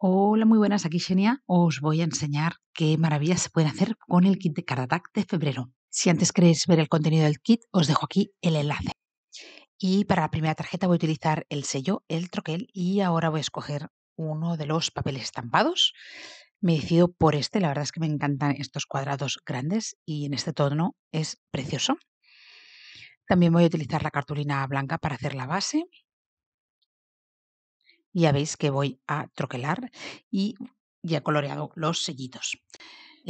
Hola, muy buenas, aquí Xenia. Os voy a enseñar qué maravillas se pueden hacer con el kit de Caratac de febrero. Si antes queréis ver el contenido del kit, os dejo aquí el enlace. Y para la primera tarjeta voy a utilizar el sello, el troquel, y ahora voy a escoger uno de los papeles estampados. Me decido por este, la verdad es que me encantan estos cuadrados grandes y en este tono es precioso. También voy a utilizar la cartulina blanca para hacer la base ya veis que voy a troquelar y ya he coloreado los sellitos.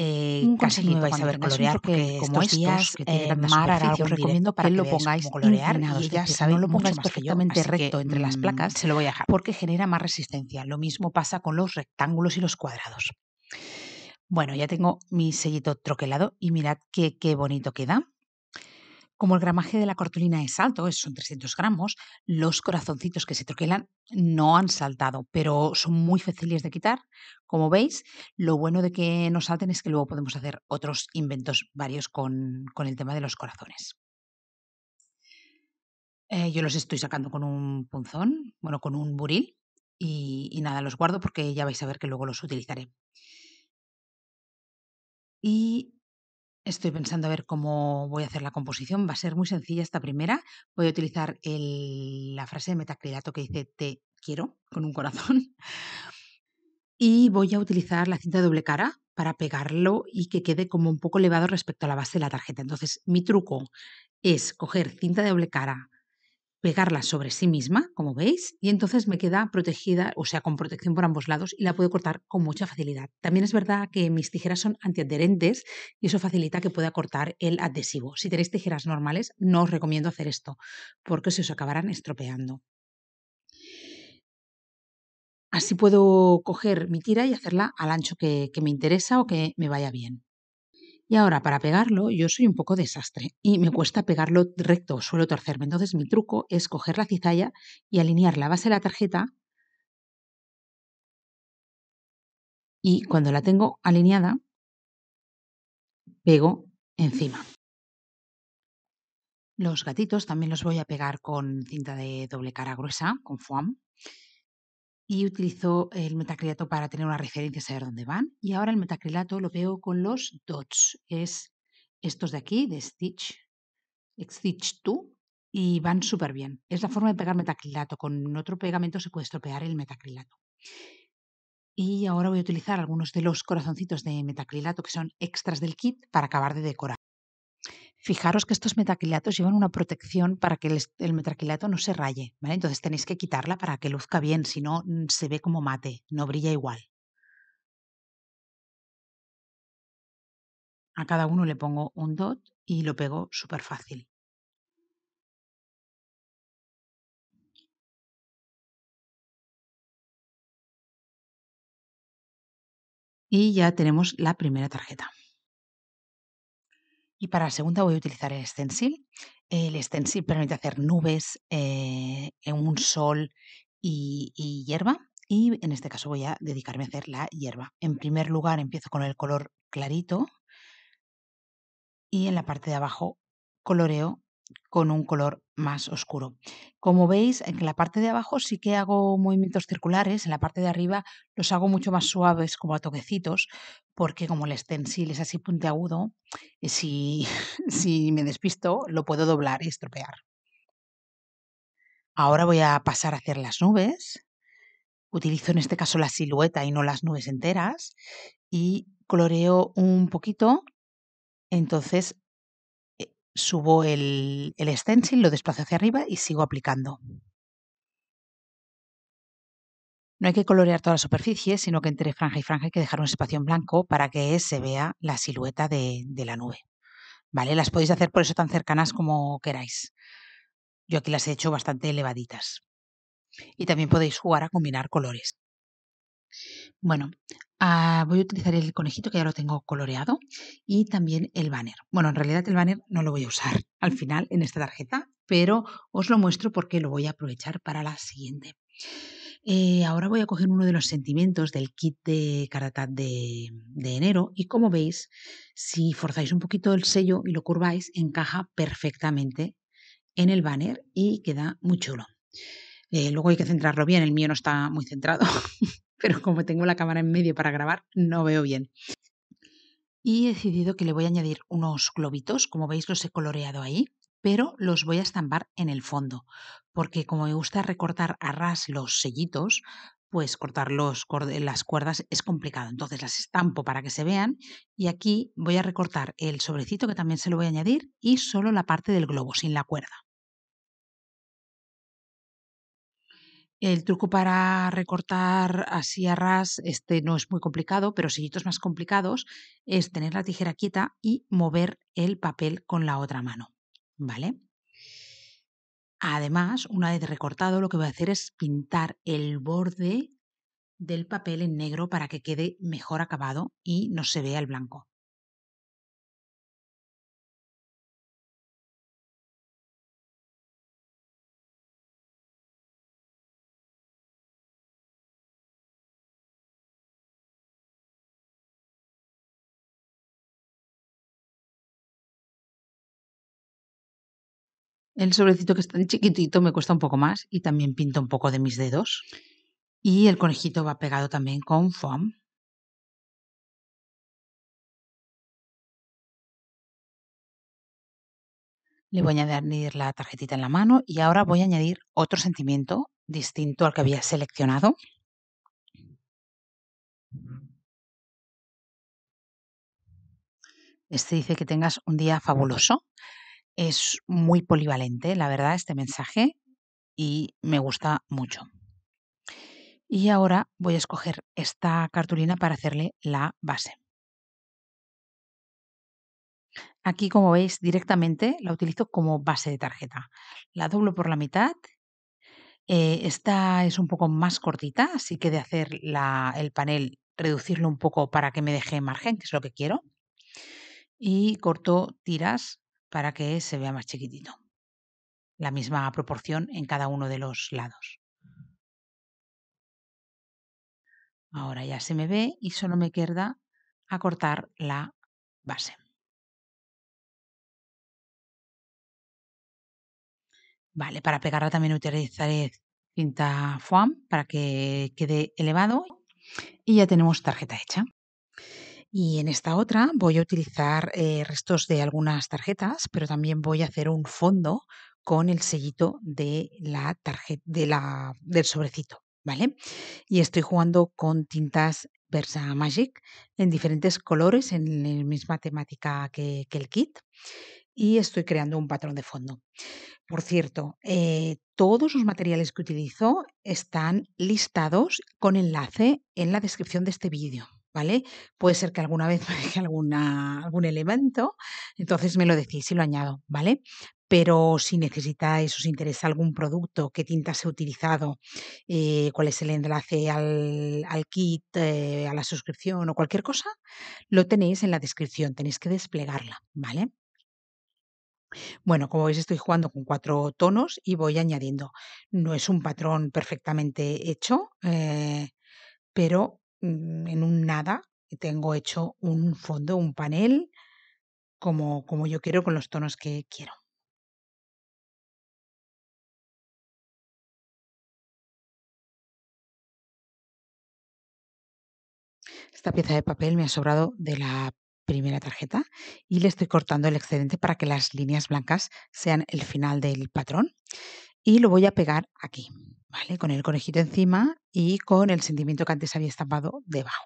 Eh, casi me vais a ver colorear porque como estos días que eh, Mar recomiendo para que, lo pongáis colorear y ya no lo pongáis perfectamente recto entre las mm, placas se lo voy a dejar porque genera más resistencia lo mismo pasa con los rectángulos y los cuadrados bueno ya tengo mi sellito troquelado y mirad qué bonito queda como el gramaje de la cortulina es alto, son 300 gramos, los corazoncitos que se troquelan no han saltado, pero son muy fáciles de quitar. Como veis, lo bueno de que no salten es que luego podemos hacer otros inventos varios con, el tema de los corazones. Eh, yo los estoy sacando con un punzón, bueno, con un buril, y, y nada, los guardo porque ya vais a ver que luego los utilizaré. Y Estoy pensando a ver cómo voy a hacer la composición. Va a ser muy sencilla esta primera. Voy a utilizar la frase de metacrilato que dice te quiero con un corazón. Y voy a utilizar la cinta de doble cara para pegarlo y que quede como un poco elevado respecto a la base de la tarjeta. Entonces, mi truco es coger cinta de doble cara pegarla sobre sí misma, como veis, y entonces me queda protegida, o sea, con protección por ambos lados y la puedo cortar con mucha facilidad. También es verdad que mis tijeras son antiadherentes y eso facilita que pueda cortar el adhesivo. Si tenéis tijeras normales, no os recomiendo hacer esto porque se os acabarán estropeando. Así puedo coger mi tira y hacerla al ancho que, que me interesa o que me vaya bien. Y ahora, para pegarlo, yo soy un poco desastre y me cuesta pegarlo recto, suelo torcerme. Entonces, mi truco es coger la cizalla y alinear la base de la tarjeta. Y cuando la tengo alineada, pego encima. Los gatitos también los voy a pegar con cinta de doble cara gruesa, con foam, y utilizo el metacrilato para tener una referencia y saber dónde van. Y ahora el metacrilato lo veo con los dots, es estos de aquí, de Stitch, Stitch 2, y van súper bien. Es la forma de pegar metacrilato. Con otro pegamento se puede estropear el metacrilato. Y ahora voy a utilizar algunos de los corazoncitos de metacrilato que son extras del kit para acabar de decorar. Fijaros que estos metaquilatos llevan una protección para que el, metraquilato no se raye, ¿vale? Entonces tenéis que quitarla para que luzca bien, si no mm, se ve como mate, no brilla igual. A cada uno le pongo un dot y lo pego súper fácil. Y ya tenemos la primera tarjeta. Y para la segunda voy a utilizar el stencil. El stencil permite hacer nubes eh, en un sol y hierba. Y en este caso voy a dedicarme a hacer la hierba. En primer lugar empiezo con el color clarito y en la parte de abajo coloreo con un color más oscuro. Como veis, en la parte de abajo sí que hago movimientos circulares, en la parte de arriba los hago mucho más suaves, como a toquecitos, porque como el stencil es así puntiagudo, eh, si, si me despisto lo puedo doblar y estropear. Ahora voy a pasar a hacer las nubes. Utilizo en este caso la silueta y no las nubes enteras y coloreo un poquito entonces subo el, stencil, lo desplazo hacia arriba y sigo aplicando. No hay que colorear toda la superficie, sino que entre franja y franja hay que dejar un espacio en blanco para que se vea la silueta de, de la nube. ¿Vale? Las podéis hacer por eso tan cercanas como queráis. Yo aquí las he hecho bastante elevaditas. Y también podéis jugar a combinar colores. Bueno, Ah, voy a utilizar el conejito que ya lo tengo coloreado y también el banner. Bueno, en realidad el banner no lo voy a usar al final en esta tarjeta, pero os lo muestro porque lo voy a aprovechar para la siguiente. Eh, ahora voy a coger uno de los sentimientos del kit de Caratat de, enero y como veis, si forzáis un poquito el sello y lo curváis, encaja perfectamente en el banner y queda muy chulo. Eh, luego hay que centrarlo bien, el mío no está muy centrado, pero como tengo la cámara en medio para grabar, no veo bien. Y he decidido que le voy a añadir unos globitos, como veis los he coloreado ahí, pero los voy a estampar en el fondo, porque como me gusta recortar a ras los sellitos, pues cortar los, las cuerdas es complicado. Entonces las estampo para que se vean y aquí voy a recortar el sobrecito que también se lo voy a añadir y solo la parte del globo, sin la cuerda. El truco para recortar así a ras, este no es muy complicado, pero sillitos más complicados, es tener la tijera quieta y mover el papel con la otra mano, ¿vale? Además, una vez recortado, lo que voy a hacer es pintar el borde del papel en negro para que quede mejor acabado y no se vea el blanco. El sobrecito que está tan chiquitito me cuesta un poco más y también pinta un poco de mis dedos. Y el conejito va pegado también con foam. Le voy a añadir la tarjetita en la mano y ahora voy a añadir otro sentimiento distinto al que había seleccionado. Este dice que tengas un día fabuloso es muy polivalente, la verdad, este mensaje y me gusta mucho. Y ahora voy a escoger esta cartulina para hacerle la base. Aquí, como veis, directamente la utilizo como base de tarjeta. La doblo por la mitad. Eh, esta es un poco más cortita, así que de hacer el panel, reducirlo un poco para que me deje margen, que es lo que quiero. Y corto tiras para que se vea más chiquitito. La misma proporción en cada uno de los lados. Ahora ya se me ve y solo me queda acortar la base. Vale, para pegarla también utilizaré cinta foam para que quede elevado y ya tenemos tarjeta hecha. Y en esta otra voy a utilizar eh, restos de algunas tarjetas, pero también voy a hacer un fondo con el sellito de la tarjeta, del sobrecito, ¿vale? Y estoy jugando con tintas Versamagic en diferentes colores, en la misma temática que, el kit y estoy creando un patrón de fondo. Por cierto, eh, todos los materiales que utilizo están listados con enlace en la descripción de este vídeo. ¿vale? Puede ser que alguna vez me deje alguna, algún elemento, entonces me lo decís y lo añado, ¿vale? Pero si necesitáis, os interesa algún producto, qué tintas he utilizado, eh, cuál es el enlace al, al kit, eh, a la suscripción o cualquier cosa, lo tenéis en la descripción, tenéis que desplegarla, ¿vale? Bueno, como veis estoy jugando con cuatro tonos y voy añadiendo. No es un patrón perfectamente hecho, eh, pero Mm, en un nada y tengo hecho un fondo, un panel como, como yo quiero, con los tonos que quiero. Esta pieza de papel me ha sobrado de la primera tarjeta y le estoy cortando el excedente para que las líneas blancas sean el final del patrón y lo voy a pegar aquí. Con el conejito encima y con el sentimiento que antes había estampado debajo.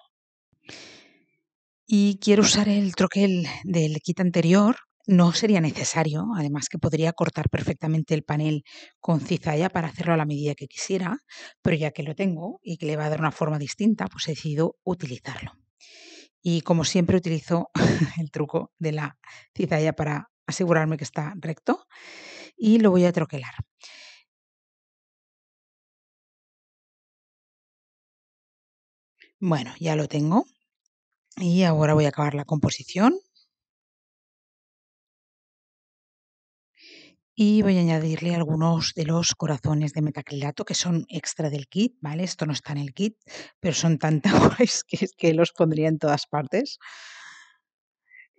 Y quiero usar el troquel del kit anterior. No sería necesario, además que podría cortar perfectamente el panel con cizalla para hacerlo a la medida que quisiera, pero ya que lo tengo y que le va a dar una forma distinta, pues he decidido utilizarlo. Y como siempre utilizo el truco de la cizalla para asegurarme que está recto y lo voy a troquelar. Bueno, ya lo tengo. Y ahora voy a acabar la composición. Y voy a añadirle algunos de los corazones de metacrilato que son extra del kit, ¿vale? Esto no está en el kit, pero son tan guays que los pondría en todas partes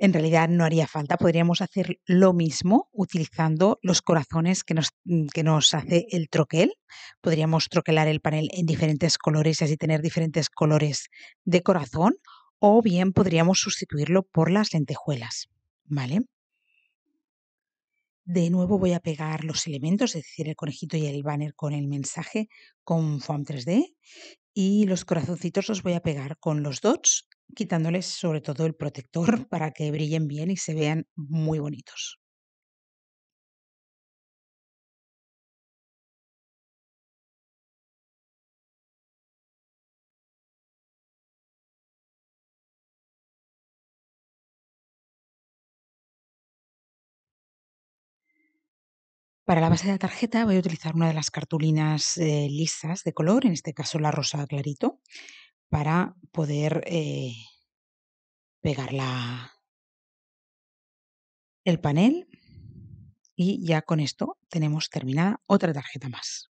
en realidad no haría falta, podríamos hacer lo mismo utilizando los corazones mm, que nos, hace el troquel. Podríamos troquelar el panel en diferentes colores y así tener diferentes colores de corazón o bien podríamos sustituirlo por las lentejuelas, ¿vale? De nuevo voy a pegar los elementos, es decir, el conejito y el banner con el mensaje con FOAM 3D y los corazoncitos los voy a pegar con los dots quitándoles sobre todo el protector para que brillen bien y se vean muy bonitos. Para la base de la tarjeta voy a utilizar una de las cartulinas eh, lisas de color, en este caso la rosa clarito para poder eh, pegar el panel y ya con esto tenemos terminada otra tarjeta más.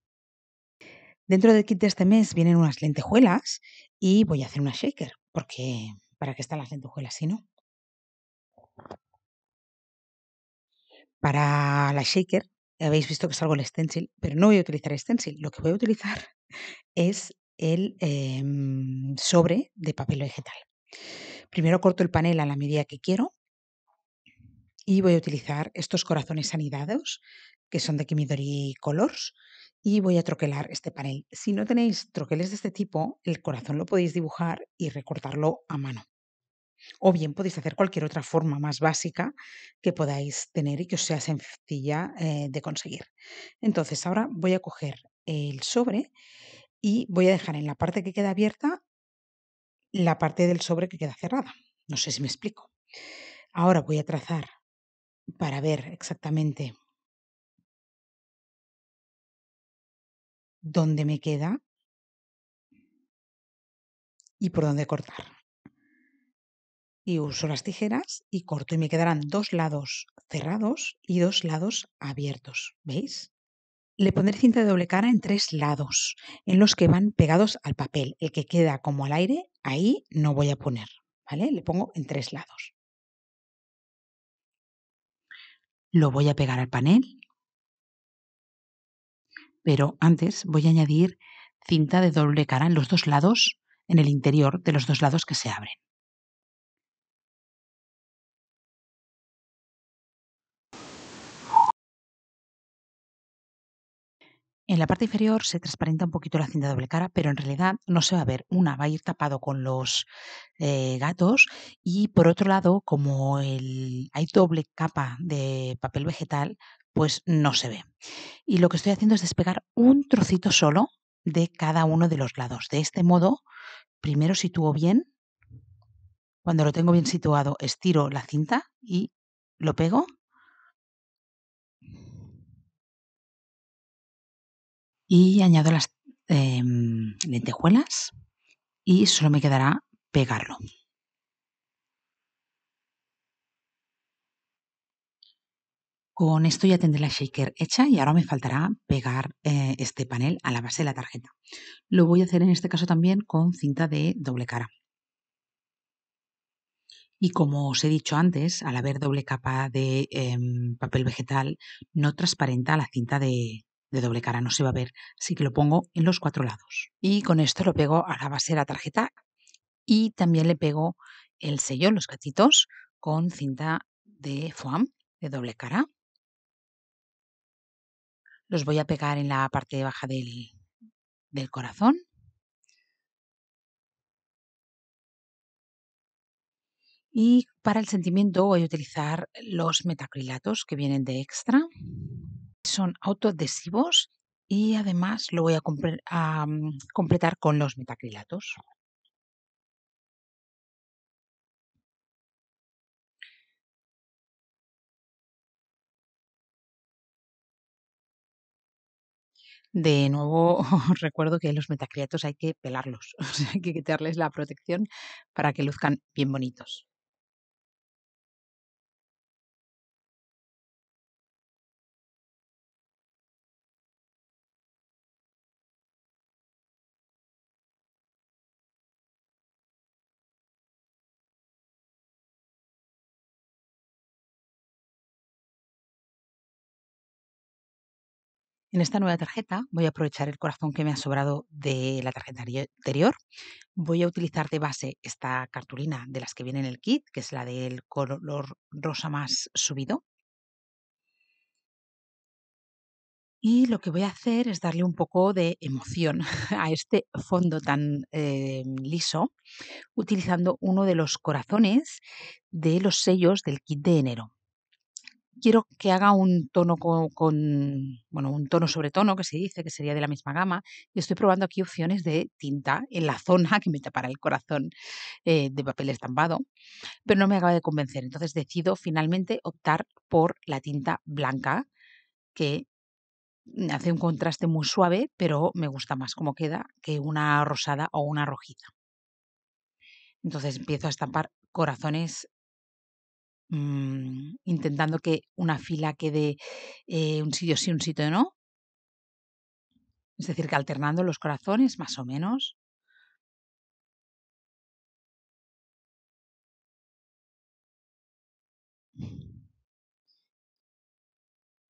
Dentro del kit de este mes vienen unas lentejuelas y voy a hacer una shaker, porque ¿para qué están las lentejuelas si no? Para la shaker habéis visto que salgo el stencil, pero no voy a utilizar stencil, lo que voy a utilizar es el em, sobre de papel vegetal. Primero corto el panel a la medida que quiero y voy a utilizar estos corazones anidados que son de Kimidori Colors y voy a troquelar este panel. Si no tenéis troqueles de este tipo, el corazón lo podéis dibujar y recortarlo a mano. O bien podéis hacer cualquier otra forma más básica que podáis tener y que os sea sencilla eh, de conseguir. Entonces ahora voy a coger el sobre y voy a dejar en la parte que queda abierta la parte del sobre que queda cerrada. No sé si me explico. Ahora voy a trazar para ver exactamente dónde me queda y por dónde cortar. Y uso las tijeras y corto y me quedarán dos lados cerrados y dos lados abiertos. ¿Veis? le pondré cinta de doble cara en tres lados, en los que van pegados al papel. El que queda como al aire, ahí no voy a poner, ¿vale? Le pongo en tres lados. Lo voy a pegar al panel, pero antes voy a añadir cinta de doble cara en los dos lados, en el interior de los dos lados que se abren. En la parte inferior se transparenta un poquito la cinta doble cara, pero en realidad no se va a ver. Una va a ir tapado con los eh, gatos y por otro lado, como el, hay doble capa de papel vegetal, pues no se ve. Y lo que estoy haciendo es despegar un trocito solo de cada uno de los lados. De este modo, primero sitúo bien, cuando lo tengo bien situado, estiro la cinta y lo pego y añado las em, lentejuelas y solo me quedará pegarlo. Con esto ya tendré la shaker hecha y ahora me faltará pegar eh, este panel a la base de la tarjeta. Lo voy a hacer en este caso también con cinta de doble cara. Y como os he dicho antes, al haber doble capa de em, papel vegetal, no transparenta la cinta de, de doble cara no se va a ver, así que lo pongo en los cuatro lados. Y con esto lo pego a la base de la tarjeta y también le pego el sello, los gatitos, con cinta de foam de doble cara. Los voy a pegar en la parte baja del, del corazón. Y para el sentimiento voy a utilizar los metacrilatos que vienen de extra son autoadhesivos y además lo voy a, mm, completar con los metacrilatos. De nuevo, recuerdo que los metacrilatos hay que pelarlos, hay que quitarles la protección para que luzcan bien bonitos. En esta nueva tarjeta voy a aprovechar el corazón que me ha sobrado de la tarjeta anterior. Voy a utilizar de base esta cartulina de las que viene en el kit, que es la del color rosa más subido. Y lo que voy a hacer es darle un poco de emoción a este fondo tan eh, liso utilizando uno de los corazones de los sellos del kit de enero quiero que haga un tono con, bueno, un tono sobre tono, que se dice, que sería de la misma gama. Y estoy probando aquí opciones de tinta en la zona que me tapará el corazón eh, de papel estampado, pero no me acaba de convencer. Entonces decido finalmente optar por la tinta blanca, que hace un contraste muy suave, pero me gusta más cómo queda que una rosada o una rojiza. Entonces empiezo a estampar corazones Mm, intentando que una fila quede eh, un sitio sí, un sitio no. Es decir, que alternando los corazones, más o menos.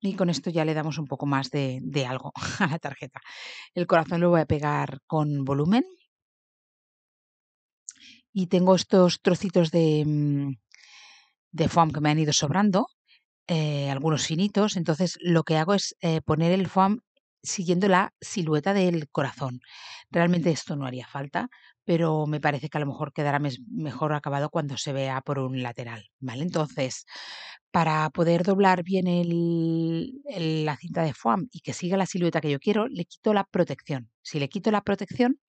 Y con esto ya le damos un poco más de, algo a la tarjeta. El corazón lo voy a pegar con volumen. Y tengo estos trocitos de, mm, de foam que me han ido sobrando, eh, algunos finitos, entonces lo que hago es eh, poner el foam siguiendo la silueta del corazón. Realmente esto no haría falta, pero me parece que a lo mejor quedará mejor acabado cuando se vea por un lateral, ¿vale? Entonces, para poder doblar bien la cinta de foam y que siga la silueta que yo quiero, le quito la protección. Si le quito la protección,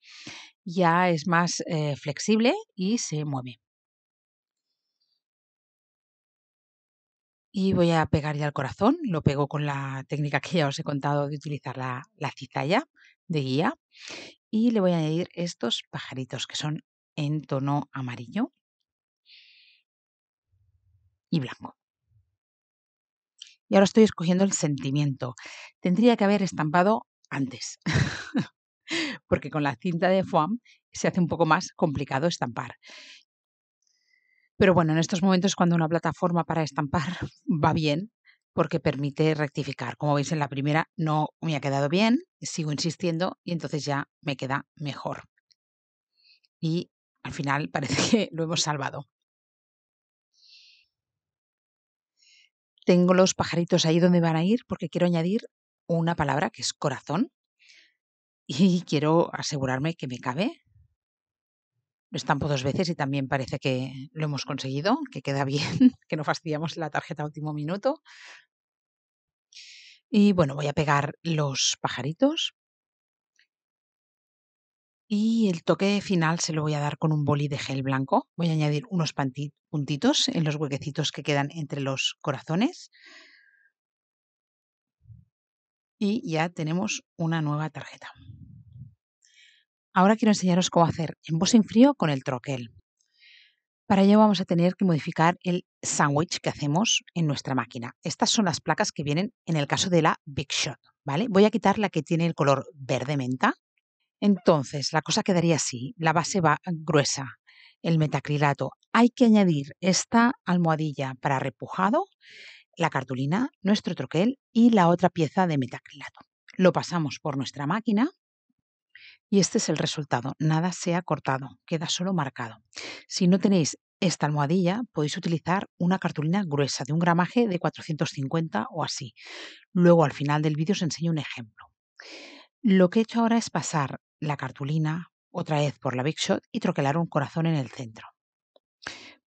ya es más eh, flexible y se mueve. y voy a pegar ya al corazón. Lo pego con la técnica que ya os he contado de utilizar la, la cizalla de guía. Y le voy a añadir estos pajaritos que son en tono amarillo y blanco. Y ahora estoy escogiendo el sentimiento. Tendría que haber estampado antes, porque con la cinta de foam se hace un poco más complicado estampar. Pero bueno, en estos momentos cuando una plataforma para estampar va bien, porque permite rectificar. Como veis en la primera no me ha quedado bien, sigo insistiendo y entonces ya me queda mejor. Y al final parece que lo hemos salvado. Tengo los pajaritos ahí donde van a ir porque quiero añadir una palabra que es corazón y quiero asegurarme que me cabe lo estampo dos veces y también parece que lo hemos conseguido, que queda bien, que no fastidiamos la tarjeta a último minuto. Y bueno, voy a pegar los pajaritos. Y el toque final se lo voy a dar con un boli de gel blanco. Voy a añadir unos puntitos en los huequecitos que quedan entre los corazones. Y ya tenemos una nueva tarjeta. Ahora quiero enseñaros cómo hacer en frío con el troquel. Para ello vamos a tener que modificar el sándwich que hacemos en nuestra máquina. Estas son las placas que vienen en el caso de la Big Shot, ¿vale? Voy a quitar la que tiene el color verde menta. Entonces, la cosa quedaría así. La base va gruesa, el metacrilato. Hay que añadir esta almohadilla para repujado, la cartulina, nuestro troquel y la otra pieza de metacrilato. Lo pasamos por nuestra máquina y este es el resultado. Nada se ha cortado, queda solo marcado. Si no tenéis esta almohadilla, podéis utilizar una cartulina gruesa de un gramaje de 450 o así. Luego al final del vídeo os enseño un ejemplo. Lo que he hecho ahora es pasar la cartulina otra vez por la Big Shot y troquelar un corazón en el centro.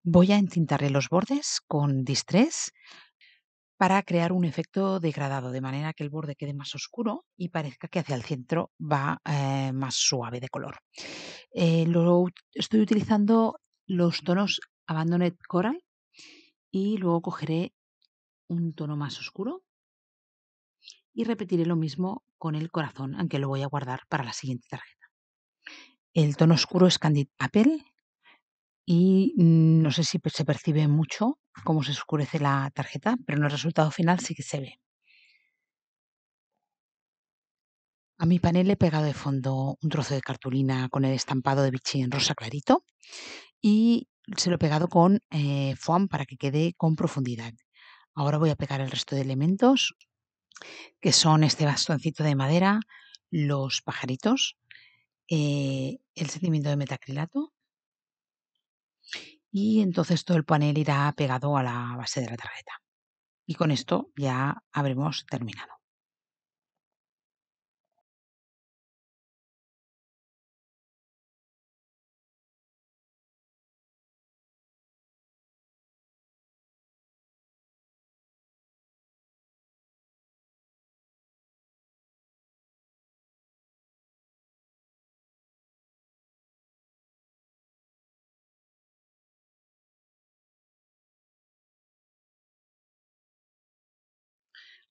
Voy a entintarle los bordes con distress para crear un efecto degradado, de manera que el borde quede más oscuro y parezca que hacia el centro va eh, más suave de color. Eh, estoy utilizando los tonos Abandoned Coral y luego cogeré un tono más oscuro y repetiré lo mismo con el corazón, aunque lo voy a guardar para la siguiente tarjeta. El tono oscuro es Candid Apple y no sé si se percibe mucho cómo se oscurece la tarjeta, pero en el resultado final sí que se ve. A mi panel he pegado de fondo un trozo de cartulina con el estampado de Vichy en rosa clarito y se lo he pegado con eh, foam para que quede con profundidad. Ahora voy a pegar el resto de elementos, que son este bastoncito de madera, los pajaritos, eh, el sentimiento de metacrilato y entonces todo el panel irá pegado a la base de la tarjeta. Y con esto ya habremos terminado.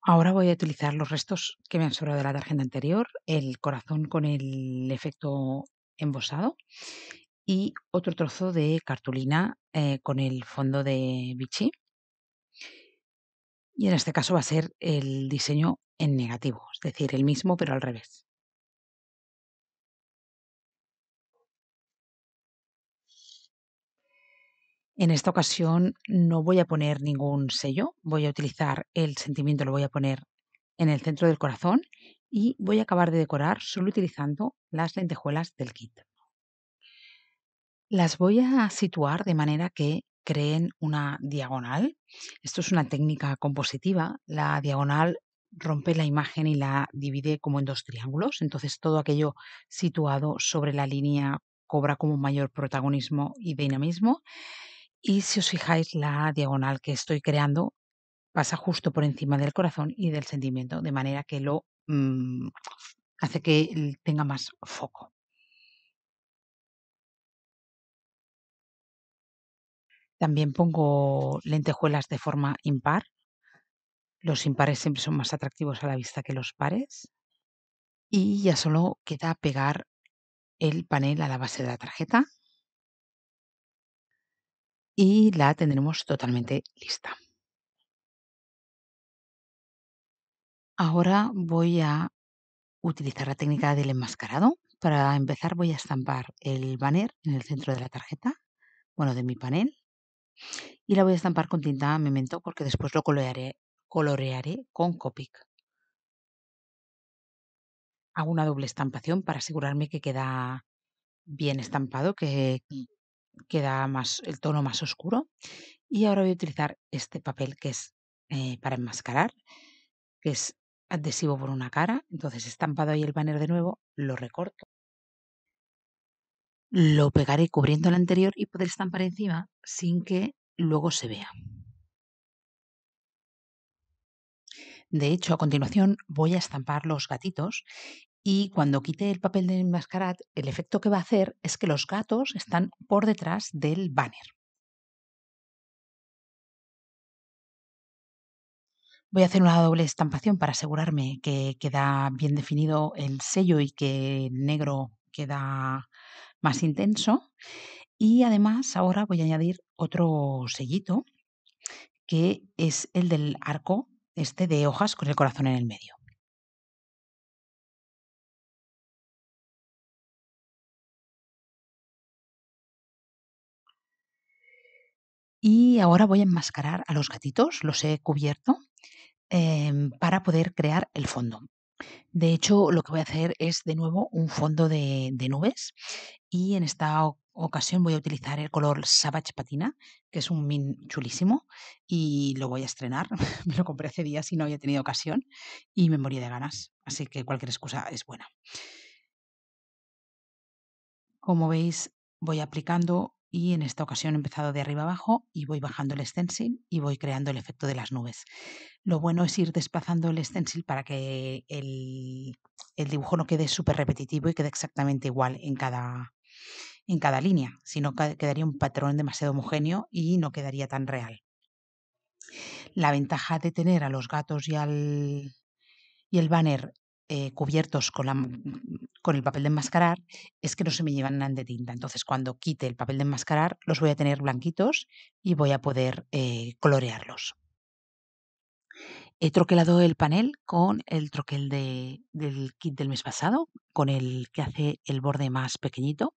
Ahora voy a utilizar los restos que me han sobrado de la tarjeta anterior, el corazón con el efecto embosado y otro trozo de cartulina eh, con el fondo de Vichy. Y en este caso va a ser el diseño en negativo, es decir, el mismo pero al revés. En esta ocasión no voy a poner ningún sello, voy a utilizar el sentimiento, lo voy a poner en el centro del corazón y voy a acabar de decorar solo utilizando las lentejuelas del kit. Las voy a situar de manera que creen una diagonal. Esto es una técnica compositiva. La diagonal rompe la imagen y la divide como en dos triángulos. Entonces todo aquello situado sobre la línea cobra como mayor protagonismo y dinamismo. Y si os fijáis, la diagonal que estoy creando pasa justo por encima del corazón y del sentimiento, de manera que lo mm, hace que tenga más foco. También pongo lentejuelas de forma impar. Los impares siempre son más atractivos a la vista que los pares. Y ya solo queda pegar el panel a la base de la tarjeta y la tendremos totalmente lista. Ahora voy a utilizar la técnica del enmascarado. Para empezar voy a estampar el banner en el centro de la tarjeta, bueno, de mi panel, y la voy a estampar con tinta memento porque después lo colorearé, colorearé con Copic. Hago una doble estampación para asegurarme que queda bien estampado, que queda más el tono más oscuro. Y ahora voy a utilizar este papel que es eh, para enmascarar, que es adhesivo por una cara. Entonces estampado ahí el banner de nuevo, lo recorto. Lo pegaré cubriendo el anterior y poder estampar encima sin que luego se vea. De hecho, a continuación voy a estampar los gatitos y cuando quite el papel de enmascarar, el efecto que va a hacer es que los gatos están por detrás del banner. Voy a hacer una doble estampación para asegurarme que queda bien definido el sello y que el negro queda más intenso. Y además ahora voy a añadir otro sellito que es el del arco este de hojas con el corazón en el medio. Y ahora voy a enmascarar a los gatitos, los he cubierto, em, para poder crear el fondo. De hecho, lo que voy a hacer es de nuevo un fondo de, nubes y en esta ocasión voy a utilizar el color Savage Patina, que es un min chulísimo y lo voy a estrenar. me lo compré hace días y no había tenido ocasión y me moría de ganas, así que cualquier excusa es buena. Como veis, voy aplicando y en esta ocasión he empezado de arriba abajo y voy bajando el stencil y voy creando el efecto de las nubes. Lo bueno es ir desplazando el stencil para que el, dibujo no quede súper repetitivo y quede exactamente igual en cada, en cada línea, sino no, quedaría un patrón demasiado homogéneo y no quedaría tan real. La ventaja de tener a los gatos y al, y el banner eh, cubiertos con, el papel de enmascarar es que no se me llevan nada de tinta. Entonces, cuando quite el papel de enmascarar, los voy a tener blanquitos y voy a poder eh, colorearlos. He troquelado el panel con el troquel del kit del mes pasado, con el que hace el borde más pequeñito,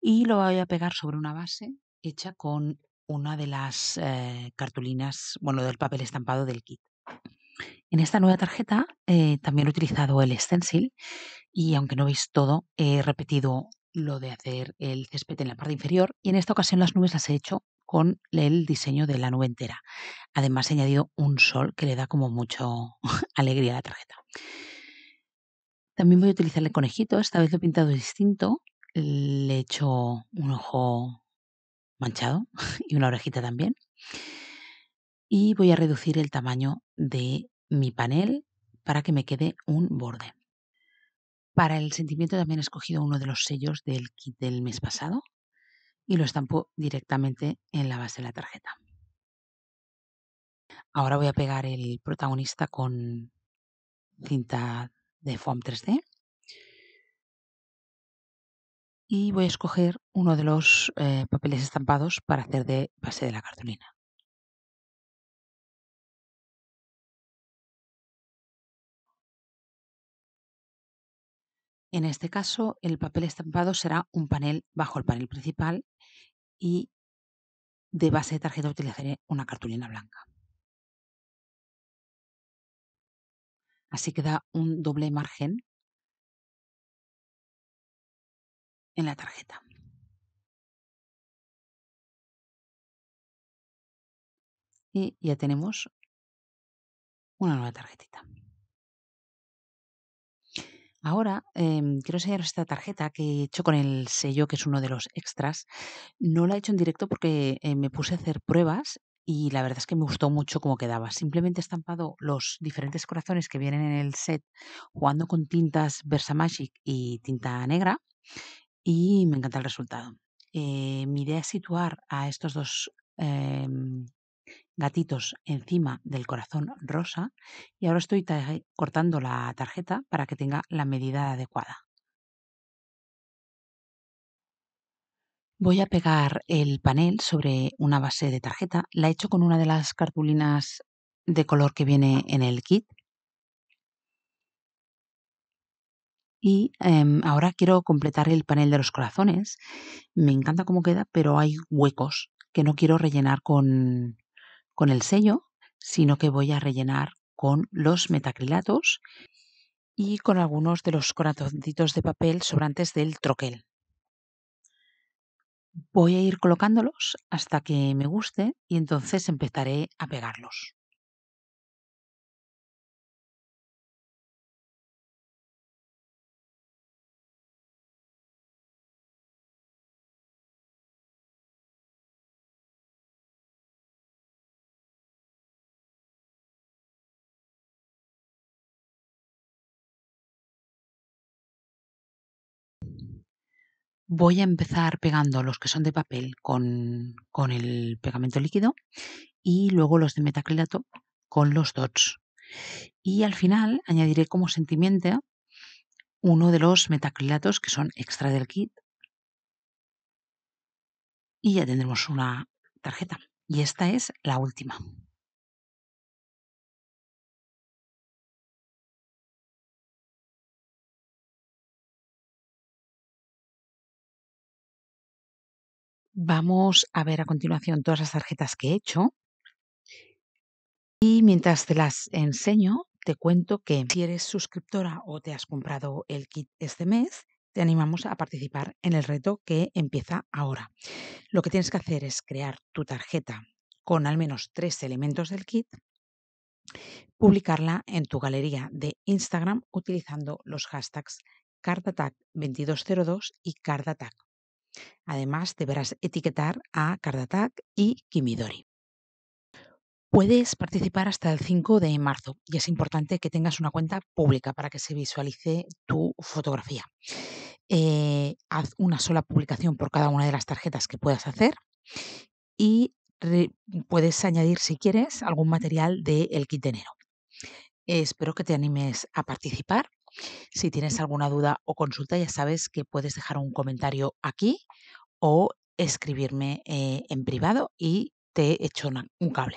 y lo voy a pegar sobre una base hecha con una de las eh, cartulinas, bueno, del papel estampado del kit. En esta nueva tarjeta eh, también he utilizado el stencil y aunque no veis todo, he repetido lo de hacer el césped en la parte inferior y en esta ocasión las nubes las he hecho con el diseño de la nube entera. Además he añadido un sol que le da como mucho alegría a la tarjeta. También voy a utilizar el conejito, esta vez lo he pintado distinto, le he hecho un ojo manchado y una orejita también. Y voy a reducir el tamaño de mi panel para que me quede un borde. Para el sentimiento también he escogido uno de los sellos del kit del mes pasado y lo estampo directamente en la base de la tarjeta. Ahora voy a pegar el protagonista con cinta de foam 3D y voy a escoger uno de los eh, papeles estampados para hacer de base de la cartulina. En este caso, el papel estampado será un panel bajo el panel principal y de base de tarjeta utilizaré una cartulina blanca. Así queda un doble margen en la tarjeta. Y ya tenemos una nueva tarjetita. Ahora, em, quiero enseñaros esta tarjeta que he hecho con el sello, que es uno de los extras. No la he hecho en directo porque eh, me puse a hacer pruebas y la verdad es que me gustó mucho cómo quedaba. Simplemente he estampado los diferentes corazones que vienen en el set jugando con tintas Versamagic y tinta negra y me encanta el resultado. Eh, mi idea es situar a estos dos em, gatitos encima del corazón rosa y ahora estoy cortando la tarjeta para que tenga la medida adecuada. Voy a pegar el panel sobre una base de tarjeta. La he hecho con una de las cartulinas de color que viene en el kit. Y em, ahora quiero completar el panel de los corazones. Me encanta cómo queda, pero hay huecos que no quiero rellenar con, con el sello, sino que voy a rellenar con los metacrilatos y con algunos de los corazoncitos de papel sobrantes del troquel. Voy a ir colocándolos hasta que me guste y entonces empezaré a pegarlos. voy a empezar pegando los que son de papel con, el pegamento líquido y luego los de metacrilato con los dots. Y al final añadiré como sentimiento uno de los metacrilatos que son extra del kit. Y ya tendremos una tarjeta. Y esta es la última. Vamos a ver a continuación todas las tarjetas que he hecho. Y mientras te las enseño, te cuento que si eres suscriptora o te has comprado el kit este mes, te animamos a participar en el reto que empieza ahora. Lo que tienes que hacer es crear tu tarjeta con al menos tres elementos del kit, publicarla en tu galería de Instagram utilizando los hashtags CardAttack2202 y CardAttack Además, deberás etiquetar a Cardatac y Kimidori. Puedes participar hasta el 5 de marzo y es importante que tengas una cuenta pública para que se visualice tu fotografía. Eh, haz una sola publicación por cada una de las tarjetas que puedas hacer y puedes añadir, si quieres, algún material del kit de enero. Espero que te animes a participar si tienes alguna duda o consulta, ya sabes que puedes dejar un comentario aquí o escribirme eh, en privado y te echo un cable.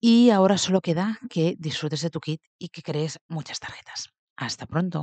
Y ahora solo queda que disfrutes de tu kit y que crees muchas tarjetas. Hasta pronto.